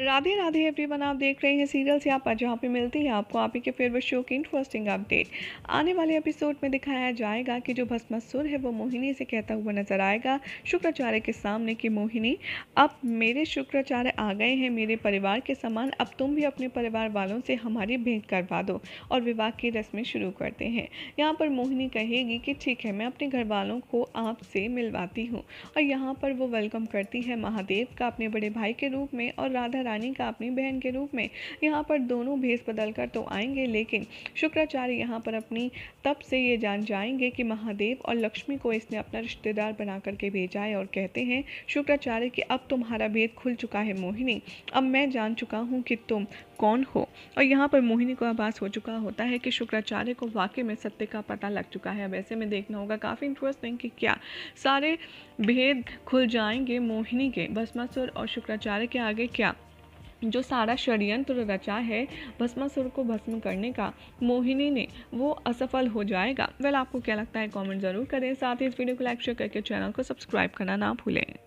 Radhe Radhe everyone आप देख रहे हैं सीरियल से आप जहाँ पे मिलती है आपको आप ही के फेवरेट शो की इंटरेस्टिंग अपडेट आने वाले एपिसोड में दिखाया जाएगा कि जो भस्म सुर है वो मोहिनी से कहता हुआ नजर आएगा शुक्राचार्य के सामने कि मोहिनी अब मेरे शुक्राचार्य आ गए हैं मेरे परिवार के समान अब तुम भी अपने परिवार वालों से हमारी भेंट करवा दो और विवाह की रस्में शुरू करते हैं यहाँ पर मोहिनी कहेगी कि ठीक है मैं अपने घर वालों को आपसे मिलवाती हूँ और यहाँ पर वो वेलकम करती है महादेव का अपने बड़े भाई के रूप में और राधा रानी का अपनी बहन के रूप में यहाँ पर दोनों भेस बदल कर तो आएंगे लेकिन शुक्राचार्य यहाँ पर अपनी तप से ये जान जाएंगे कि महादेव और लक्ष्मी को इसने अपना रिश्तेदार बना करके भेजा है और कहते हैं शुक्राचार्य कि अब तुम्हारा भेद खुल चुका है मोहिनी अब मैं जान चुका हूँ कि तुम कौन हो और यहाँ पर मोहिनी को आभास हो चुका होता है कि शुक्राचार्य को वाकई में सत्य का पता लग चुका है अब ऐसे में देखना होगा काफ़ी इंटरेस्टिंग कि क्या सारे भेद खुल जाएंगे मोहिनी के भस्मासुर और शुक्राचार्य के आगे क्या जो सारा षडयंत्र रचा है भस्मासुर को भस्म करने का मोहिनी ने वो असफल हो जाएगा वेल आपको क्या लगता है कमेंट ज़रूर करें साथ ही इस वीडियो को लाइक शेयर करके चैनल को सब्सक्राइब करना ना भूलें